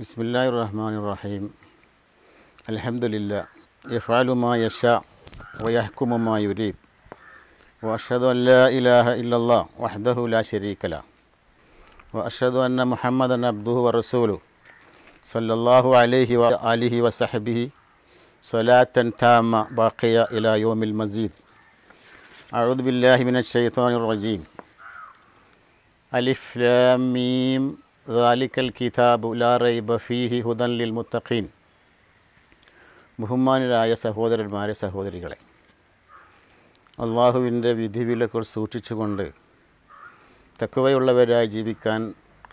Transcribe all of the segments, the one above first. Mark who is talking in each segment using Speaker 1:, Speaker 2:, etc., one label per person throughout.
Speaker 1: بسم الله الرحمن الرحيم الحمد لله يفعل ما يشاء ويحكم ما يريد وأشهد أن لا إله إلا الله وحده لا شريك له وأشهد أن محمدا عبده ورسوله صلى الله عليه وآله وصحبه صلاة تامة باقية إلى يوم المزيد أعوذ بالله من الشيطان الرجيم ألف لام ميم ദാലിക്കൽ കിതാബ് ഉലാറൈ ബഫീഹി ഹുദൻ ലിൽ മുത്തഖീൻ ബഹുമാനരായ സഹോദരന്മാരെ സഹോദരികളെ അള്ളാഹുവിൻ്റെ വിധിവിലക്കുകൾ സൂക്ഷിച്ചുകൊണ്ട് തക്കവയുള്ളവരായി ജീവിക്കാൻ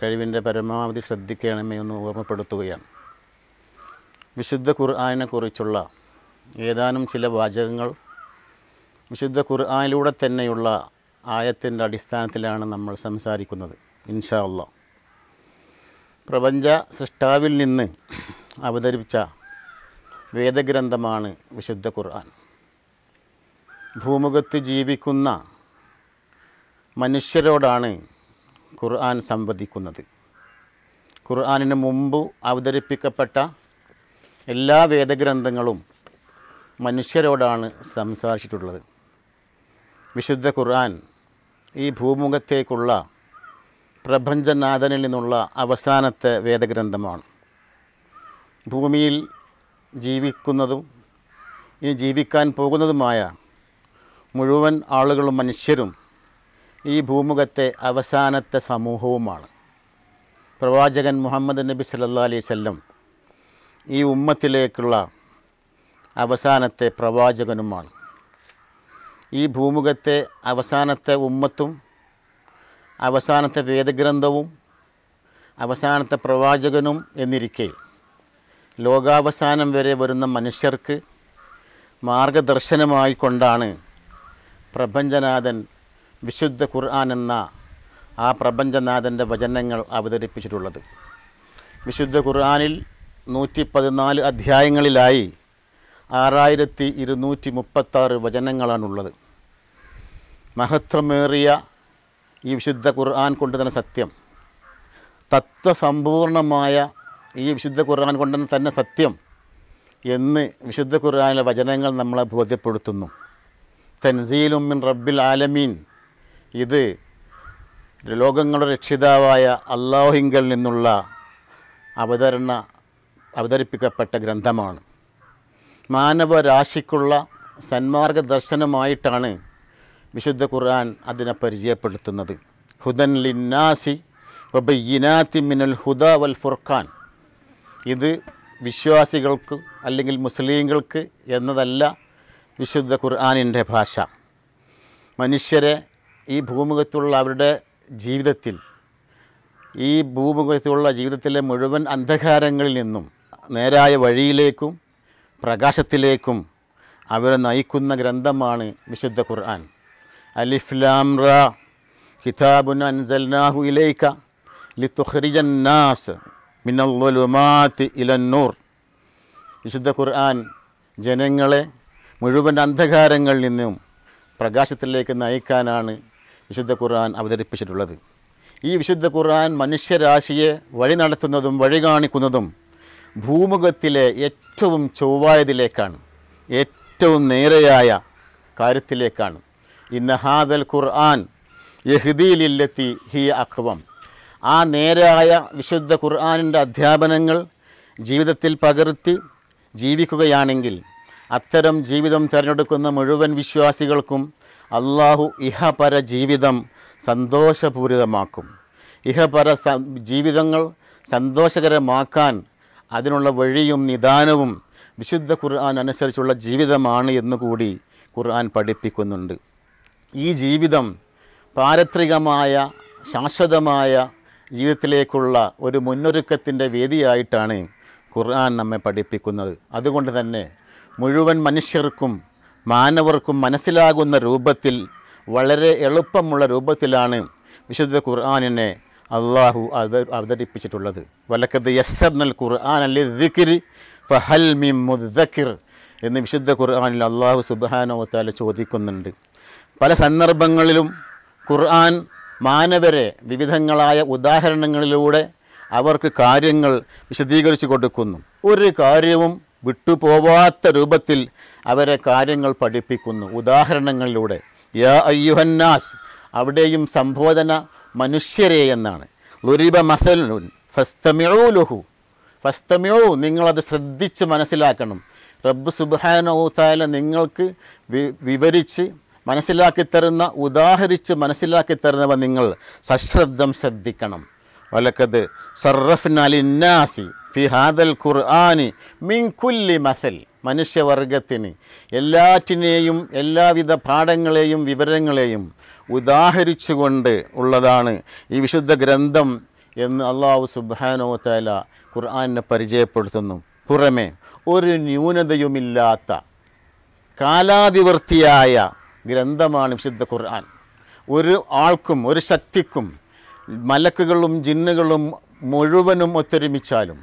Speaker 1: കഴിവിൻ്റെ പരമാവധി ശ്രദ്ധിക്കണമേ എന്ന് ഓർമ്മപ്പെടുത്തുകയാണ് വിശുദ്ധ ഖുർആാനിനെക്കുറിച്ചുള്ള ഏതാനും ചില വാചകങ്ങൾ വിശുദ്ധ ഖുർആാനിലൂടെ തന്നെയുള്ള ആയത്തിൻ്റെ അടിസ്ഥാനത്തിലാണ് നമ്മൾ സംസാരിക്കുന്നത് ഇൻഷാ അള്ളാഹ് പ്രപഞ്ച സൃഷ്ടാവിൽ നിന്ന് അവതരിപ്പിച്ച വേദഗ്രന്ഥമാണ് വിശുദ്ധ ഖുർആൻ ഭൂമുഖത്ത് ജീവിക്കുന്ന മനുഷ്യരോടാണ് ഖുർആൻ സംവദിക്കുന്നത് ഖുർആാനിന് മുമ്പ് അവതരിപ്പിക്കപ്പെട്ട എല്ലാ വേദഗ്രന്ഥങ്ങളും മനുഷ്യരോടാണ് സംസാരിച്ചിട്ടുള്ളത് വിശുദ്ധ ഖുർആൻ ഈ ഭൂമുഖത്തേക്കുള്ള പ്രപഞ്ചനാഥനിൽ നിന്നുള്ള അവസാനത്തെ വേദഗ്രന്ഥമാണ് ഭൂമിയിൽ ജീവിക്കുന്നതും ഇനി ജീവിക്കാൻ പോകുന്നതുമായ മുഴുവൻ ആളുകളും മനുഷ്യരും ഈ ഭൂമുഖത്തെ അവസാനത്തെ സമൂഹവുമാണ് പ്രവാചകൻ മുഹമ്മദ് നബി സല്ലാ അലൈവല്ലം ഈ ഉമ്മത്തിലേക്കുള്ള അവസാനത്തെ പ്രവാചകനുമാണ് ഈ ഭൂമുഖത്തെ അവസാനത്തെ ഉമ്മത്തും അവസാനത്തെ വേദഗ്രന്ഥവും അവസാനത്തെ പ്രവാചകനും എന്നിരിക്കെ ലോകാവസാനം വരെ വരുന്ന മനുഷ്യർക്ക് മാർഗദർശനമായി കൊണ്ടാണ് പ്രപഞ്ചനാഥൻ വിശുദ്ധ ഖുർആൻ എന്ന ആ പ്രപഞ്ചനാഥൻ്റെ വചനങ്ങൾ അവതരിപ്പിച്ചിട്ടുള്ളത് വിശുദ്ധ ഖുർആാനിൽ നൂറ്റി പതിനാല് അധ്യായങ്ങളിലായി ആറായിരത്തി ഇരുന്നൂറ്റി മുപ്പത്താറ് വചനങ്ങളാണുള്ളത് മഹത്വമേറിയ ഈ വിശുദ്ധ ഖുർആൻ കൊണ്ട് തന്നെ സത്യം തത്വസമ്പൂർണമായ ഈ വിശുദ്ധ ഖുർആൻ കൊണ്ട് തന്നെ സത്യം എന്ന് വിശുദ്ധ ഖുർആാനിലെ വചനങ്ങൾ നമ്മളെ ബോധ്യപ്പെടുത്തുന്നു തൻസീലും മിൻ റബ്ബിൽ ആലമീൻ ഇത് ലോകങ്ങളുടെ രക്ഷിതാവായ അള്ളാഹിങ്കൽ നിന്നുള്ള അവതരണ അവതരിപ്പിക്കപ്പെട്ട ഗ്രന്ഥമാണ് മാനവരാശിക്കുള്ള സന്മാർഗ ദർശനമായിട്ടാണ് വിശുദ്ധ ഖുർആൻ അതിനെ പരിചയപ്പെടുത്തുന്നത് ഹുദൻ ലിന്നാസി വബയ്യിനാത്തി മിനൽ ഹുദ വൽ ഫുർഖാൻ ഇത് വിശ്വാസികൾക്ക് അല്ലെങ്കിൽ മുസ്ലിങ്ങൾക്ക് എന്നതല്ല വിശുദ്ധ ഖുർആാനിൻ്റെ ഭാഷ മനുഷ്യരെ ഈ ഭൂമുഖത്തുള്ള അവരുടെ ജീവിതത്തിൽ ഈ ഭൂമുഖത്തുള്ള ജീവിതത്തിലെ മുഴുവൻ അന്ധകാരങ്ങളിൽ നിന്നും നേരായ വഴിയിലേക്കും പ്രകാശത്തിലേക്കും അവരെ നയിക്കുന്ന ഗ്രന്ഥമാണ് വിശുദ്ധ ഖുർആൻ റ കിതാബുൻ അൻസൽനാഹു ഇലൈക ലിതുഖ്രിജൻ നാസ് ഇലൻ ഇലന്നൂർ വിശുദ്ധ ഖുർആൻ ജനങ്ങളെ മുഴുവൻ അന്ധകാരങ്ങളിൽ നിന്നും പ്രകാശത്തിലേക്ക് നയിക്കാനാണ് വിശുദ്ധ ഖുർആൻ അവതരിപ്പിച്ചിട്ടുള്ളത് ഈ വിശുദ്ധ ഖുർആൻ മനുഷ്യരാശിയെ വഴി നടത്തുന്നതും വഴി കാണിക്കുന്നതും ഭൂമുഖത്തിലെ ഏറ്റവും ചൊവ്വായതിലേക്കാണ് ഏറ്റവും നേരെയായ കാര്യത്തിലേക്കാണ് ഇന്ന ഹാദൽ ഖുർആൻ യഹ്ദീലില്ലത്തി ഹി അഖ്വം ആ നേരായ വിശുദ്ധ ഖുർആാനിൻ്റെ അധ്യാപനങ്ങൾ ജീവിതത്തിൽ പകർത്തി ജീവിക്കുകയാണെങ്കിൽ അത്തരം ജീവിതം തിരഞ്ഞെടുക്കുന്ന മുഴുവൻ വിശ്വാസികൾക്കും അള്ളാഹു ഇഹപര ജീവിതം സന്തോഷപൂരിതമാക്കും ഇഹപര ജീവിതങ്ങൾ സന്തോഷകരമാക്കാൻ അതിനുള്ള വഴിയും നിദാനവും വിശുദ്ധ ഖുർആൻ അനുസരിച്ചുള്ള ജീവിതമാണ് എന്നുകൂടി ഖുർആൻ പഠിപ്പിക്കുന്നുണ്ട് ഈ ജീവിതം പാരത്രികമായ ശാശ്വതമായ ജീവിതത്തിലേക്കുള്ള ഒരു മുന്നൊരുക്കത്തിൻ്റെ വേദിയായിട്ടാണ് ഖുർആൻ നമ്മെ പഠിപ്പിക്കുന്നത് അതുകൊണ്ട് തന്നെ മുഴുവൻ മനുഷ്യർക്കും മാനവർക്കും മനസ്സിലാകുന്ന രൂപത്തിൽ വളരെ എളുപ്പമുള്ള രൂപത്തിലാണ് വിശുദ്ധ ഖുർആാനിനെ അള്ളാഹു അവത അവതരിപ്പിച്ചിട്ടുള്ളത് വലക്കത് യസ്സർനൽ ഖുർആൻ അല്ലെ ദിക്കിർ ഫഹൽ മിം മുദ്ദക്കിർ എന്ന് വിശുദ്ധ ഖുർആാനിൽ അള്ളാഹു സുബാനോത്താല ചോദിക്കുന്നുണ്ട് പല സന്ദർഭങ്ങളിലും ഖുർആൻ മാനവരെ വിവിധങ്ങളായ ഉദാഹരണങ്ങളിലൂടെ അവർക്ക് കാര്യങ്ങൾ വിശദീകരിച്ചു കൊടുക്കുന്നു ഒരു കാര്യവും വിട്ടുപോവാത്ത രൂപത്തിൽ അവരെ കാര്യങ്ങൾ പഠിപ്പിക്കുന്നു ഉദാഹരണങ്ങളിലൂടെ യാ അയ്യുഹന്നാസ് അവിടെയും സംബോധന മനുഷ്യരെ എന്നാണ് ലുരിബ മസലുൻ ഫസ്തമിഴോ ലുഹു ഫസ്തമിഴോ നിങ്ങളത് ശ്രദ്ധിച്ച് മനസ്സിലാക്കണം റബ്ബ് സുബാനോ താല നിങ്ങൾക്ക് വിവരിച്ച് മനസ്സിലാക്കിത്തരുന്ന ഉദാഹരിച്ച് മനസ്സിലാക്കിത്തരുന്നവ നിങ്ങൾ സശ്രദ്ധം ശ്രദ്ധിക്കണം വലക്കത് സർറഫ്നാലിന്നാസി ഫി ഹാദൽ ഖുർആാനി മിൻകുല്ലി മസൽ മനുഷ്യവർഗത്തിന് എല്ലാറ്റിനെയും എല്ലാവിധ പാഠങ്ങളെയും വിവരങ്ങളെയും ഉദാഹരിച്ചുകൊണ്ട് ഉള്ളതാണ് ഈ വിശുദ്ധ ഗ്രന്ഥം എന്ന് അള്ളാഹു സുബാനോത്തല ഖുർആാനിനെ പരിചയപ്പെടുത്തുന്നു പുറമേ ഒരു ന്യൂനതയുമില്ലാത്ത കാലാതിവർത്തിയായ ഗ്രന്ഥമാണ് വിശുദ്ധ ഖുർആൻ ഒരു ആൾക്കും ഒരു ശക്തിക്കും മലക്കുകളും ജിന്നുകളും മുഴുവനും ഒത്തൊരുമിച്ചാലും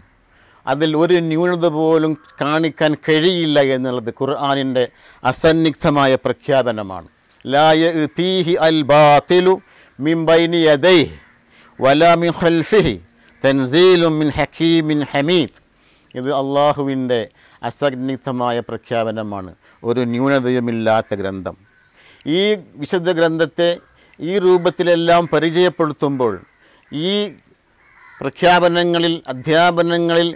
Speaker 1: അതിൽ ഒരു ന്യൂനത പോലും കാണിക്കാൻ കഴിയില്ല എന്നുള്ളത് ഖുർആാനിൻ്റെ അസന്നിഗ്ധമായ പ്രഖ്യാപനമാണ് ലായ തീഹി അൽ ബാത്തിലു മിംബൈനി യദൈഹ് വലാ മിൻ ഹൽഫിഹി തൻസീലും മിൻ ഹക്കീമിൻ ഹമീദ് ഇത് അള്ളാഹുവിൻ്റെ അസന്നിഗ്ധമായ പ്രഖ്യാപനമാണ് ഒരു ന്യൂനതയുമില്ലാത്ത ഗ്രന്ഥം ഈ വിശുദ്ധ ഗ്രന്ഥത്തെ ഈ രൂപത്തിലെല്ലാം പരിചയപ്പെടുത്തുമ്പോൾ ഈ പ്രഖ്യാപനങ്ങളിൽ അധ്യാപനങ്ങളിൽ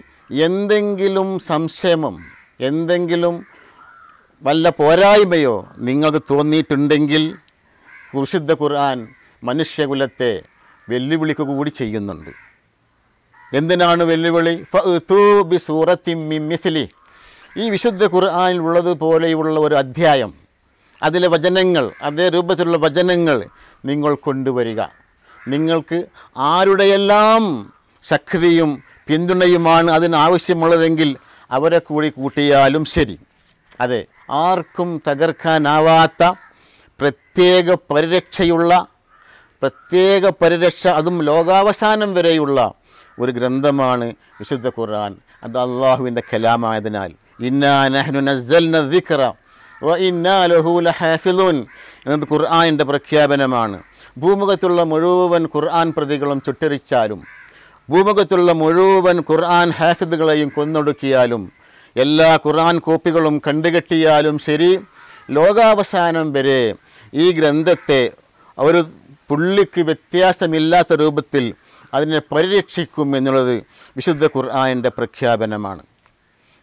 Speaker 1: എന്തെങ്കിലും സംശയമം എന്തെങ്കിലും വല്ല പോരായ്മയോ നിങ്ങൾക്ക് തോന്നിയിട്ടുണ്ടെങ്കിൽ കുർശുദ്ധ ഖുർആൻ മനുഷ്യകുലത്തെ വെല്ലുവിളിക്ക് കൂടി ചെയ്യുന്നുണ്ട് എന്തിനാണ് വെല്ലുവിളി ഫൂബി സൂറത്തിമ്മി മിഥിലി ഈ വിശുദ്ധ ഖുർആാനിൽ ഉള്ളതുപോലെയുള്ള ഒരു അധ്യായം അതിലെ വചനങ്ങൾ അതേ രൂപത്തിലുള്ള വചനങ്ങൾ നിങ്ങൾ കൊണ്ടുവരിക നിങ്ങൾക്ക് ആരുടെയെല്ലാം ശക്തിയും പിന്തുണയുമാണ് അതിനാവശ്യമുള്ളതെങ്കിൽ അവരെ കൂടി കൂട്ടിയാലും ശരി അതെ ആർക്കും തകർക്കാനാവാത്ത പ്രത്യേക പരിരക്ഷയുള്ള പ്രത്യേക പരിരക്ഷ അതും ലോകാവസാനം വരെയുള്ള ഒരു ഗ്രന്ഥമാണ് വിശുദ്ധ ഖുർആൻ അത് അള്ളാഹുവിൻ്റെ കലാമായതിനാൽ ഇന്നാ നഹ്നു നസ്സൽ വ എന്നത് ഖുർആാനിൻ്റെ പ്രഖ്യാപനമാണ് ഭൂമുഖത്തുള്ള മുഴുവൻ ഖുർആൻ പ്രതികളും ചുട്ടരിച്ചാലും ഭൂമുഖത്തുള്ള മുഴുവൻ ഖുർആൻ ഹാഫിദുകളെയും കൊന്നൊടുക്കിയാലും എല്ലാ ഖുർആൻ കോപ്പികളും കണ്ടുകെട്ടിയാലും ശരി ലോകാവസാനം വരെ ഈ ഗ്രന്ഥത്തെ ഒരു പുള്ളിക്ക് വ്യത്യാസമില്ലാത്ത രൂപത്തിൽ അതിനെ പരിരക്ഷിക്കും എന്നുള്ളത് വിശുദ്ധ ഖുർആാനിൻ്റെ പ്രഖ്യാപനമാണ്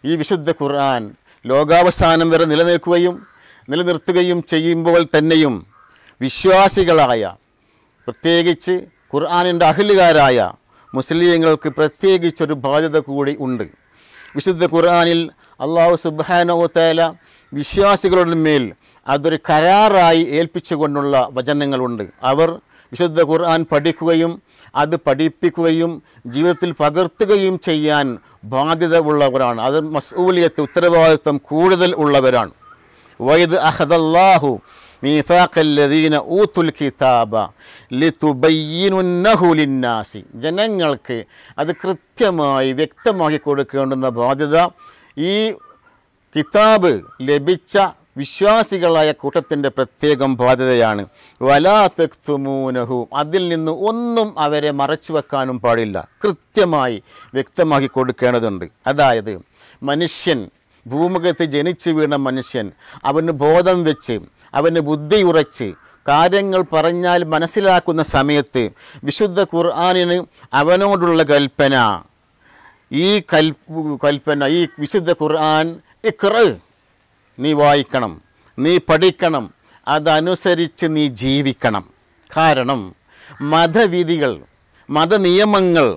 Speaker 1: ഈ വിശുദ്ധ ഖുർആൻ ലോകാവസ്ഥാനം വരെ നിലനിൽക്കുകയും നിലനിർത്തുകയും ചെയ്യുമ്പോൾ തന്നെയും വിശ്വാസികളായ പ്രത്യേകിച്ച് ഖുർആാനിൻ്റെ അഖിലുകാരായ മുസ്ലിങ്ങൾക്ക് പ്രത്യേകിച്ചൊരു ബാധ്യത കൂടി ഉണ്ട് വിശുദ്ധ ഖുർആാനിൽ അള്ളാഹു സുബാനോ തേല വിശ്വാസികളുടെ മേൽ അതൊരു കരാറായി ഏൽപ്പിച്ചുകൊണ്ടുള്ള വചനങ്ങളുണ്ട് അവർ വിശുദ്ധ ഖുർആൻ പഠിക്കുകയും അത് പഠിപ്പിക്കുകയും ജീവിതത്തിൽ പകർത്തുകയും ചെയ്യാൻ ബാധ്യത ഉള്ളവരാണ് അത് മസൂലിയത്ത് ഉത്തരവാദിത്വം കൂടുതൽ ഉള്ളവരാണ് വൈദ് അഹദല്ലാഹു ميثاق ഊത്തുൽ കിതാബ لتبيننه ജനങ്ങൾക്ക് അത് കൃത്യമായി വ്യക്തമാക്കി കൊടുക്കേണ്ടുന്ന ബാധ്യത ഈ കിതാബ് ലഭിച്ച വിശ്വാസികളായ കൂട്ടത്തിൻ്റെ പ്രത്യേകം ബാധ്യതയാണ് വലാ അതിൽ നിന്ന് ഒന്നും അവരെ മറച്ചു വെക്കാനും പാടില്ല കൃത്യമായി വ്യക്തമാക്കി കൊടുക്കേണ്ടതുണ്ട് അതായത് മനുഷ്യൻ ഭൂമുഖത്ത് ജനിച്ചു വീണ മനുഷ്യൻ അവന് ബോധം വെച്ച് അവന് ബുദ്ധി ഉറച്ച് കാര്യങ്ങൾ പറഞ്ഞാൽ മനസ്സിലാക്കുന്ന സമയത്ത് വിശുദ്ധ ഖുർആാനിന് അവനോടുള്ള കൽപ്പന ഈ കൽ കൽപ്പന ഈ വിശുദ്ധ ഖുർആൻ ഇക്ര നീ വായിക്കണം നീ പഠിക്കണം അതനുസരിച്ച് നീ ജീവിക്കണം കാരണം മതവിധികൾ മതനിയമങ്ങൾ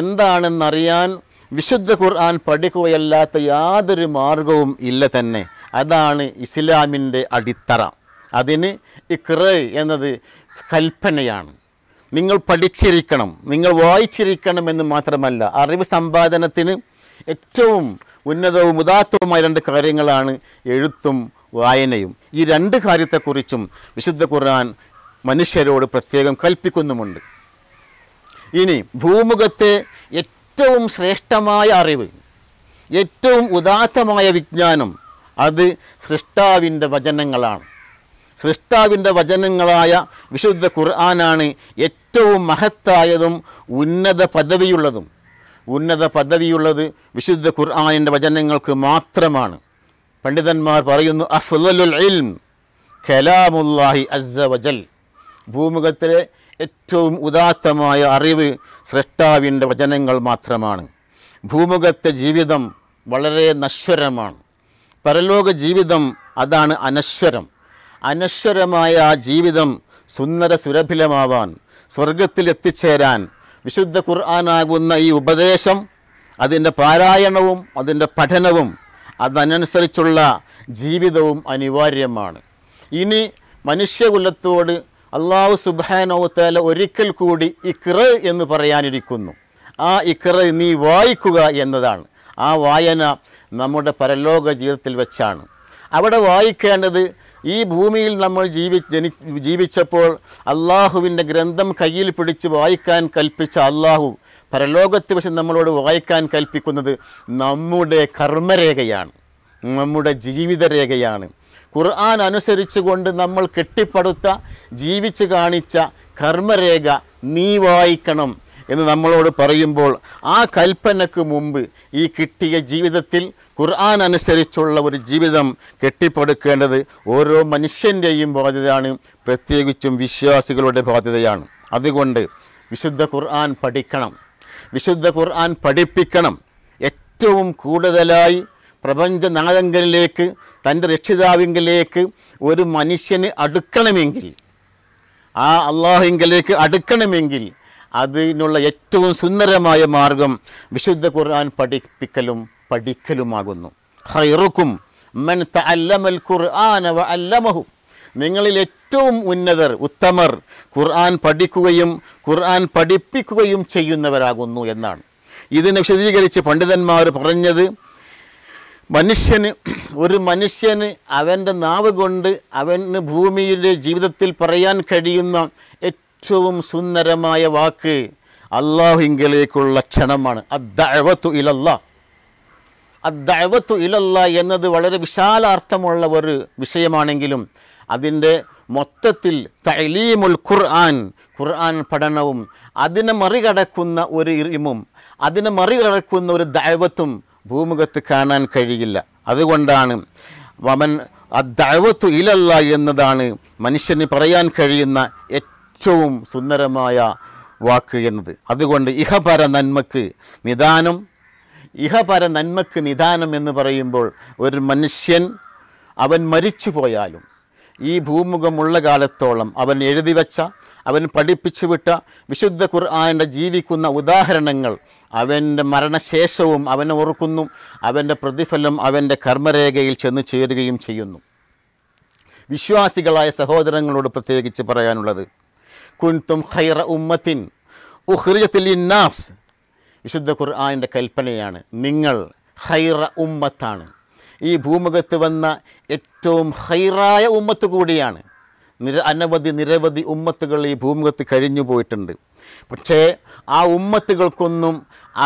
Speaker 1: എന്താണെന്നറിയാൻ വിശുദ്ധ ഖുർആൻ പഠിക്കുകയല്ലാത്ത യാതൊരു മാർഗവും ഇല്ല തന്നെ അതാണ് ഇസ്ലാമിൻ്റെ അടിത്തറ അതിന് ഇക്ര എന്നത് കൽപ്പനയാണ് നിങ്ങൾ പഠിച്ചിരിക്കണം നിങ്ങൾ വായിച്ചിരിക്കണം എന്ന് മാത്രമല്ല അറിവ് സമ്പാദനത്തിന് ഏറ്റവും ഉന്നതവും ഉദാത്തവുമായ രണ്ട് കാര്യങ്ങളാണ് എഴുത്തും വായനയും ഈ രണ്ട് കാര്യത്തെക്കുറിച്ചും വിശുദ്ധ ഖുർആൻ മനുഷ്യരോട് പ്രത്യേകം കൽപ്പിക്കുന്നുമുണ്ട് ഇനി ഭൂമുഖത്തെ ഏറ്റവും ശ്രേഷ്ഠമായ അറിവ് ഏറ്റവും ഉദാത്തമായ വിജ്ഞാനം അത് സൃഷ്ടാവിൻ്റെ വചനങ്ങളാണ് സൃഷ്ടാവിൻ്റെ വചനങ്ങളായ വിശുദ്ധ ഖുർആനാണ് ഏറ്റവും മഹത്തായതും ഉന്നത പദവിയുള്ളതും ഉന്നത പദ്ധതിയുള്ളത് വിശുദ്ധ ഖുർആാനിൻ്റെ വചനങ്ങൾക്ക് മാത്രമാണ് പണ്ഡിതന്മാർ പറയുന്നു അഫ്ലുൽ ഇൽം ഖലാമുല്ലാഹി അസ്സ വജൽ ഭൂമുഖത്തിലെ ഏറ്റവും ഉദാത്തമായ അറിവ് സൃഷ്ടാവിൻ്റെ വചനങ്ങൾ മാത്രമാണ് ഭൂമുഖത്തെ ജീവിതം വളരെ നശ്വരമാണ് പരലോക ജീവിതം അതാണ് അനശ്വരം അനശ്വരമായ ആ ജീവിതം സുന്ദര സുരഭിലമാവാൻ സ്വർഗത്തിൽ എത്തിച്ചേരാൻ വിശുദ്ധ ഖുർആാനാകുന്ന ഈ ഉപദേശം അതിൻ്റെ പാരായണവും അതിൻ്റെ പഠനവും അതനുസരിച്ചുള്ള ജീവിതവും അനിവാര്യമാണ് ഇനി മനുഷ്യകുലത്തോട് അള്ളാഹു സുബാനോത്തേല ഒരിക്കൽ കൂടി ഇക്ര എന്ന് പറയാനിരിക്കുന്നു ആ ഇക്ര നീ വായിക്കുക എന്നതാണ് ആ വായന നമ്മുടെ പരലോക ജീവിതത്തിൽ വെച്ചാണ് അവിടെ വായിക്കേണ്ടത് ഈ ഭൂമിയിൽ നമ്മൾ ജീവി ജനി ജീവിച്ചപ്പോൾ അള്ളാഹുവിൻ്റെ ഗ്രന്ഥം കയ്യിൽ പിടിച്ച് വായിക്കാൻ കൽപ്പിച്ച അള്ളാഹു പരലോകത്ത് പക്ഷെ നമ്മളോട് വായിക്കാൻ കൽപ്പിക്കുന്നത് നമ്മുടെ കർമ്മരേഖയാണ് നമ്മുടെ ജീവിതരേഖയാണ് ഖുർആൻ അനുസരിച്ചുകൊണ്ട് നമ്മൾ കെട്ടിപ്പടുത്ത ജീവിച്ച് കാണിച്ച കർമ്മരേഖ നീ വായിക്കണം എന്ന് നമ്മളോട് പറയുമ്പോൾ ആ കൽപ്പനക്ക് മുമ്പ് ഈ കിട്ടിയ ജീവിതത്തിൽ ഖുർആൻ അനുസരിച്ചുള്ള ഒരു ജീവിതം കെട്ടിപ്പടുക്കേണ്ടത് ഓരോ മനുഷ്യൻ്റെയും ബാധ്യതയാണ് പ്രത്യേകിച്ചും വിശ്വാസികളുടെ ബാധ്യതയാണ് അതുകൊണ്ട് വിശുദ്ധ ഖുർആൻ പഠിക്കണം വിശുദ്ധ ഖുർആൻ പഠിപ്പിക്കണം ഏറ്റവും കൂടുതലായി പ്രപഞ്ചനാഥങ്കലിലേക്ക് തൻ്റെ രക്ഷിതാവിങ്കിലേക്ക് ഒരു മനുഷ്യന് അടുക്കണമെങ്കിൽ ആ അള്ളാഹുങ്കിലേക്ക് അടുക്കണമെങ്കിൽ അതിനുള്ള ഏറ്റവും സുന്ദരമായ മാർഗം വിശുദ്ധ ഖുർആൻ പഠിപ്പിക്കലും പഠിക്കലുമാകുന്നു ഹൈറുക്കും മൻ തഅല്ലമൽ ഖുർആന വ അല്ലമഹു നിങ്ങളിൽ ഏറ്റവും ഉന്നതർ ഉത്തമർ ഖുർആൻ പഠിക്കുകയും ഖുർആൻ പഠിപ്പിക്കുകയും ചെയ്യുന്നവരാകുന്നു എന്നാണ് ഇതിനെ വിശദീകരിച്ച് പണ്ഡിതന്മാർ പറഞ്ഞത് മനുഷ്യന് ഒരു മനുഷ്യന് അവൻ്റെ നാവ് കൊണ്ട് അവന് ഭൂമിയിലെ ജീവിതത്തിൽ പറയാൻ കഴിയുന്ന ഏറ്റവും സുന്ദരമായ വാക്ക് അള്ളാഹുങ്കിലേക്കുള്ള ക്ഷണമാണ് അദ്ദേഹത്തു ഇലല്ലാഹ് അദ്ദവത്തു ഇലല്ല എന്നത് വളരെ വിശാലാർത്ഥമുള്ള ഒരു വിഷയമാണെങ്കിലും അതിൻ്റെ മൊത്തത്തിൽ തൈലീമുൽ ഖുർആൻ ഖുർആൻ പഠനവും അതിനെ മറികടക്കുന്ന ഒരു ഇറിമും അതിനെ മറികടക്കുന്ന ഒരു ദൈവത്തും ഭൂമുഖത്ത് കാണാൻ കഴിയില്ല അതുകൊണ്ടാണ് വമൻ ദൈവത്തു ഇലല്ല എന്നതാണ് മനുഷ്യന് പറയാൻ കഴിയുന്ന ഏറ്റവും സുന്ദരമായ വാക്ക് എന്നത് അതുകൊണ്ട് ഇഹപര നന്മക്ക് നിദാനം ഇഹപര നന്മക്ക് നിദാനം എന്ന് പറയുമ്പോൾ ഒരു മനുഷ്യൻ അവൻ മരിച്ചു പോയാലും ഈ ഭൂമുഖമുള്ള കാലത്തോളം അവൻ എഴുതി വച്ച അവൻ പഠിപ്പിച്ചു വിട്ട വിശുദ്ധ ഖുർആാൻ്റെ ജീവിക്കുന്ന ഉദാഹരണങ്ങൾ അവൻ്റെ മരണശേഷവും അവനെ ഓർക്കുന്നു അവൻ്റെ പ്രതിഫലം അവൻ്റെ കർമ്മരേഖയിൽ ചെന്ന് ചേരുകയും ചെയ്യുന്നു വിശ്വാസികളായ സഹോദരങ്ങളോട് പ്രത്യേകിച്ച് പറയാനുള്ളത് കുൻതും ഖൈറ ഉമ്മത്തിൻ ഉഹ്രിയത്തിൽ ഇന്നാസ് വിശുദ്ധ ഖുർആാനിൻ്റെ കൽപ്പനയാണ് നിങ്ങൾ ഹൈറ ഉമ്മത്താണ് ഈ ഭൂമുഖത്ത് വന്ന ഏറ്റവും ഹൈറായ ഉമ്മത്ത് കൂടിയാണ് നിര അനവധി നിരവധി ഉമ്മത്തുകൾ ഈ ഭൂമുഖത്ത് കഴിഞ്ഞു പോയിട്ടുണ്ട് പക്ഷേ ആ ഉമ്മത്തുകൾക്കൊന്നും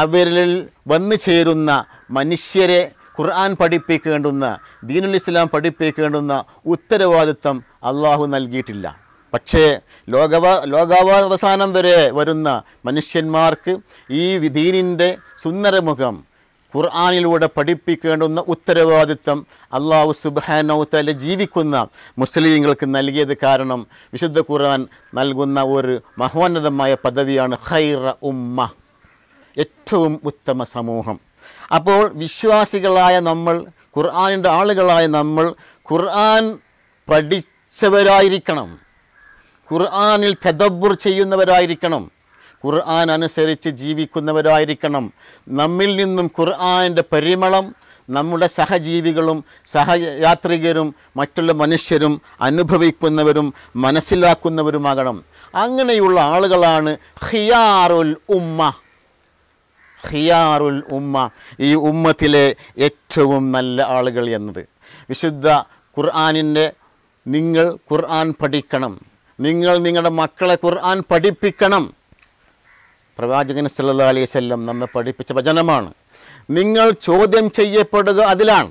Speaker 1: അവരിൽ വന്നു ചേരുന്ന മനുഷ്യരെ ഖുർആൻ പഠിപ്പിക്കേണ്ടുന്ന ദീനുൽ ഇസ്ലാം പഠിപ്പിക്കേണ്ടുന്ന ഉത്തരവാദിത്തം അള്ളാഹു നൽകിയിട്ടില്ല പക്ഷേ ലോകവ ലോകാവസാനം വരെ വരുന്ന മനുഷ്യന്മാർക്ക് ഈ വിധീനിൻ്റെ സുന്ദരമുഖം ഖുർആാനിലൂടെ പഠിപ്പിക്കേണ്ടുന്ന ഉത്തരവാദിത്വം അള്ളാഹു സുബാനൗത്തല ജീവിക്കുന്ന മുസ്ലിങ്ങൾക്ക് നൽകിയത് കാരണം വിശുദ്ധ ഖുർആൻ നൽകുന്ന ഒരു മഹോന്നതമായ പദവിയാണ് ഖൈറ ഉമ്മ ഏറ്റവും ഉത്തമ സമൂഹം അപ്പോൾ വിശ്വാസികളായ നമ്മൾ ഖുർആാനിൻ്റെ ആളുകളായ നമ്മൾ ഖുർആൻ പഠിച്ചവരായിരിക്കണം ഖുർആാനിൽ തെദബുർ ചെയ്യുന്നവരായിരിക്കണം ഖുർആൻ അനുസരിച്ച് ജീവിക്കുന്നവരായിരിക്കണം നമ്മിൽ നിന്നും ഖുർആൻ്റെ പരിമളം നമ്മുടെ സഹജീവികളും സഹയാത്രികരും മറ്റുള്ള മനുഷ്യരും അനുഭവിക്കുന്നവരും മനസ്സിലാക്കുന്നവരുമാകണം അങ്ങനെയുള്ള ആളുകളാണ് ഹിയാറുൽ ഉമ്മ ഹിയാറുൽ ഉമ്മ ഈ ഉമ്മത്തിലെ ഏറ്റവും നല്ല ആളുകൾ എന്നത് വിശുദ്ധ ഖുർആാനിൻ്റെ നിങ്ങൾ ഖുർആൻ പഠിക്കണം നിങ്ങൾ നിങ്ങളുടെ മക്കളെ ഖുർആൻ പഠിപ്പിക്കണം പ്രവാചകൻ സല്ലാ അലൈഹി നമ്മെ പഠിപ്പിച്ച വചനമാണ് നിങ്ങൾ ചോദ്യം ചെയ്യപ്പെടുക അതിലാണ്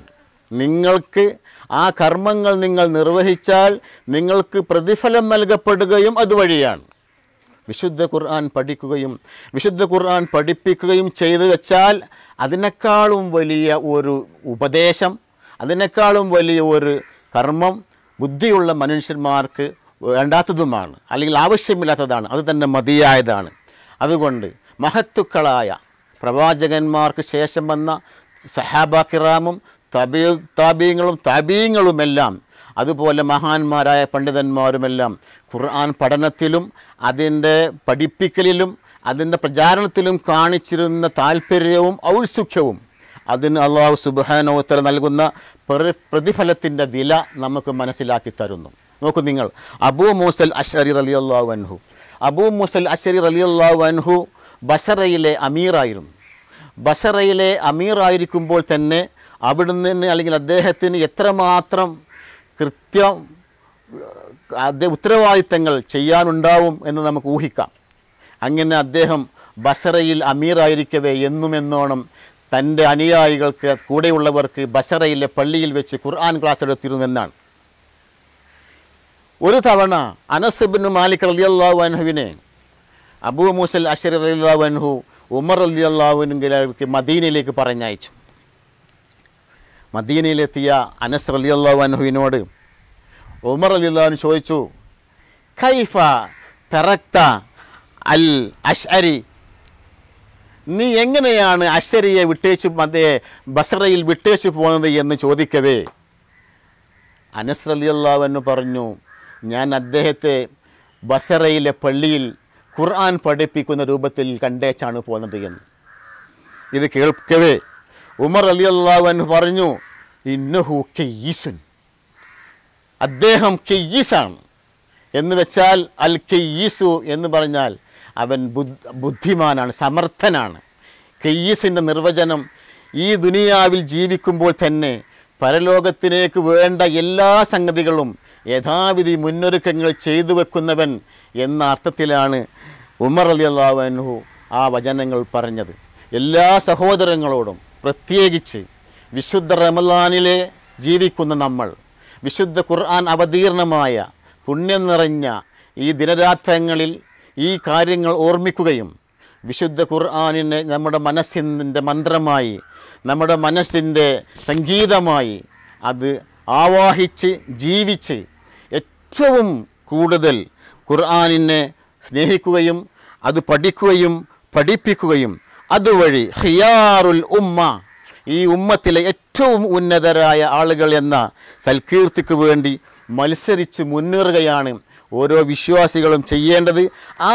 Speaker 1: നിങ്ങൾക്ക് ആ കർമ്മങ്ങൾ നിങ്ങൾ നിർവഹിച്ചാൽ നിങ്ങൾക്ക് പ്രതിഫലം നൽകപ്പെടുകയും അതുവഴിയാണ് വിശുദ്ധ ഖുർആൻ പഠിക്കുകയും വിശുദ്ധ ഖുർആൻ പഠിപ്പിക്കുകയും ചെയ്തു വെച്ചാൽ അതിനേക്കാളും വലിയ ഒരു ഉപദേശം അതിനേക്കാളും വലിയ ഒരു കർമ്മം ബുദ്ധിയുള്ള മനുഷ്യന്മാർക്ക് വേണ്ടാത്തതുമാണ് അല്ലെങ്കിൽ ആവശ്യമില്ലാത്തതാണ് അത് തന്നെ മതിയായതാണ് അതുകൊണ്ട് മഹത്തുക്കളായ പ്രവാചകന്മാർക്ക് ശേഷം വന്ന സഹാബാക്കിറാമും തബീ താബീങ്ങളും തബീങ്ങളുമെല്ലാം അതുപോലെ മഹാന്മാരായ പണ്ഡിതന്മാരുമെല്ലാം ഖുർആൻ പഠനത്തിലും അതിൻ്റെ പഠിപ്പിക്കലിലും അതിൻ്റെ പ്രചാരണത്തിലും കാണിച്ചിരുന്ന താല്പര്യവും ഔത്സുഖ്യവും അതിന് അള്ളാഹു സുബാനോത്തര നൽകുന്ന പ്രതിഫലത്തിൻ്റെ വില നമുക്ക് മനസ്സിലാക്കി തരുന്നു നോക്കൂ നിങ്ങൾ അബൂ മൂസൽ അഷറി റലിയല്ലാഹു അൻഹു അബൂ മൂസൽ അഷരി റലിയല്ലാഹു അൻഹു ബസറയിലെ അമീറായിരുന്നു ബസറയിലെ അമീറായിരിക്കുമ്പോൾ തന്നെ അവിടുന്ന് അല്ലെങ്കിൽ അദ്ദേഹത്തിന് എത്രമാത്രം കൃത്യം ഉത്തരവാദിത്തങ്ങൾ ചെയ്യാനുണ്ടാവും എന്ന് നമുക്ക് ഊഹിക്കാം അങ്ങനെ അദ്ദേഹം ബസറയിൽ അമീറായിരിക്കവേ എന്നുമെന്നോണം തൻ്റെ അനുയായികൾക്ക് കൂടെയുള്ളവർക്ക് ബസറയിലെ പള്ളിയിൽ വെച്ച് ഖുർആൻ ക്ലാസ് എന്നാണ് ഒരു തവണ അനസ്ബിൻ മാലിക് റലിയല്ലാഹു അൻഹുവിനെ അബൂ മൂസൽ അഷർ റലിയല്ലാഹു അൻഹു ഉമർ അള്ളാഹുവിനെങ്കിലേക്ക് മദീനയിലേക്ക് പറഞ്ഞയച്ചു മദീനയിലെത്തിയ അനസ് റലിയല്ലാഹു അൻഹുവിനോട് ഉമർ റലിയല്ലാഹുവിന് ചോദിച്ചു ഖൈഫ തറക്ത അൽ അഷ്അരി നീ എങ്ങനെയാണ് അശ്വരിയെ വിട്ടേച്ച് മതേ ബസറയിൽ വിട്ടേച്ച് പോകുന്നത് എന്ന് ചോദിക്കവേ അനസ്രലിയല്ലാവെന്ന് പറഞ്ഞു ഞാൻ അദ്ദേഹത്തെ ബസറയിലെ പള്ളിയിൽ ഖുർആൻ പഠിപ്പിക്കുന്ന രൂപത്തിൽ കണ്ടേച്ചാണ് പോകുന്നത് എന്ന് ഇത് കേൾക്കവേ ഉമർ അലി അള്ളാഹുൻ പറഞ്ഞു ഇന്നഹു കെയ്യീസുൻ അദ്ദേഹം കെയ്യീസാണ് എന്ന് വെച്ചാൽ അൽ കെയ്യീസു എന്ന് പറഞ്ഞാൽ അവൻ ബുദ്ധിമാനാണ് സമർത്ഥനാണ് കെയ്യീസിൻ്റെ നിർവചനം ഈ ദുനിയാവിൽ ജീവിക്കുമ്പോൾ തന്നെ പരലോകത്തിലേക്ക് വേണ്ട എല്ലാ സംഗതികളും യഥാവിധി മുന്നൊരുക്കങ്ങൾ ചെയ്തു വെക്കുന്നവൻ എന്ന അർത്ഥത്തിലാണ് ഉമർ അലി അള്ളാഹു ആ വചനങ്ങൾ പറഞ്ഞത് എല്ലാ സഹോദരങ്ങളോടും പ്രത്യേകിച്ച് വിശുദ്ധ റമലാനിലെ ജീവിക്കുന്ന നമ്മൾ വിശുദ്ധ ഖുർആൻ അവതീർണമായ പുണ്യം നിറഞ്ഞ ഈ ദിനരാത്രങ്ങളിൽ ഈ കാര്യങ്ങൾ ഓർമ്മിക്കുകയും വിശുദ്ധ ഖുർആാനിനെ നമ്മുടെ മനസ്സിൻ്റെ മന്ത്രമായി നമ്മുടെ മനസ്സിൻ്റെ സംഗീതമായി അത് ആവാഹിച്ച് ജീവിച്ച് ഏറ്റവും കൂടുതൽ ഖുർആാനിനെ സ്നേഹിക്കുകയും അത് പഠിക്കുകയും പഠിപ്പിക്കുകയും അതുവഴി ഹിയാറുൽ ഉമ്മ ഈ ഉമ്മത്തിലെ ഏറ്റവും ഉന്നതരായ ആളുകൾ എന്ന സൽകീർത്തിക്ക് വേണ്ടി മത്സരിച്ച് മുന്നേറുകയാണ് ഓരോ വിശ്വാസികളും ചെയ്യേണ്ടത്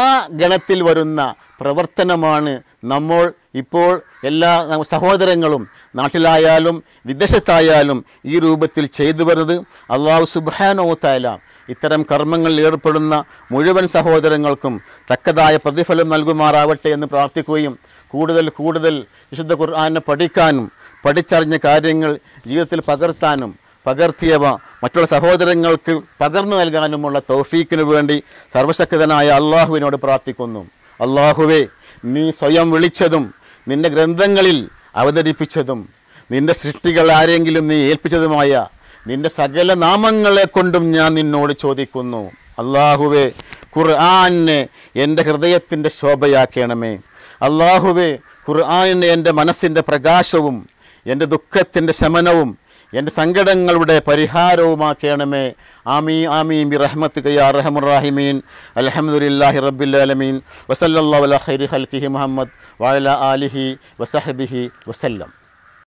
Speaker 1: ആ ഗണത്തിൽ വരുന്ന പ്രവർത്തനമാണ് നമ്മൾ ഇപ്പോൾ എല്ലാ സഹോദരങ്ങളും നാട്ടിലായാലും വിദേശത്തായാലും ഈ രൂപത്തിൽ ചെയ്തു വരുന്നത് അള്ളാഹു സുബാനോ തായാലും ഇത്തരം കർമ്മങ്ങളിൽ ഏർപ്പെടുന്ന മുഴുവൻ സഹോദരങ്ങൾക്കും തക്കതായ പ്രതിഫലം നൽകുമാറാവട്ടെ എന്ന് പ്രാർത്ഥിക്കുകയും കൂടുതൽ കൂടുതൽ വിശുദ്ധ ഖുർആാനെ പഠിക്കാനും പഠിച്ചറിഞ്ഞ കാര്യങ്ങൾ ജീവിതത്തിൽ പകർത്താനും പകർത്തിയവ മറ്റുള്ള സഹോദരങ്ങൾക്ക് പകർന്നു നൽകാനുമുള്ള തൗഫീക്കിനു വേണ്ടി സർവശക്തനായ അള്ളാഹുവിനോട് പ്രാർത്ഥിക്കുന്നു അള്ളാഹുവെ നീ സ്വയം വിളിച്ചതും നിൻ്റെ ഗ്രന്ഥങ്ങളിൽ അവതരിപ്പിച്ചതും നിൻ്റെ സൃഷ്ടികൾ ആരെങ്കിലും നീ ഏൽപ്പിച്ചതുമായ നിന്റെ സകല നാമങ്ങളെ കൊണ്ടും ഞാൻ നിന്നോട് ചോദിക്കുന്നു അള്ളാഹുവെ ഖുർആാനെ എൻ്റെ ഹൃദയത്തിൻ്റെ ശോഭയാക്കണമേ അള്ളാഹുവെ ഖുർആാനെ എൻ്റെ മനസ്സിൻ്റെ പ്രകാശവും എൻ്റെ ദുഃഖത്തിൻ്റെ ശമനവും എൻ്റെ സങ്കടങ്ങളുടെ പരിഹാരവുമാക്കണമേ ആമീ ആമീൻ ബി റഹ്മത്ത് കയ്യാ റഹമുറാഹിമീൻ അലഹമുല്ലാഹി റബ്ബുലമീൻ വസല്ലാ ഹൈരി ഹൽക്കി മുഹമ്മദ് വാല അലിഹി വസഹബിഹി വസല്ലം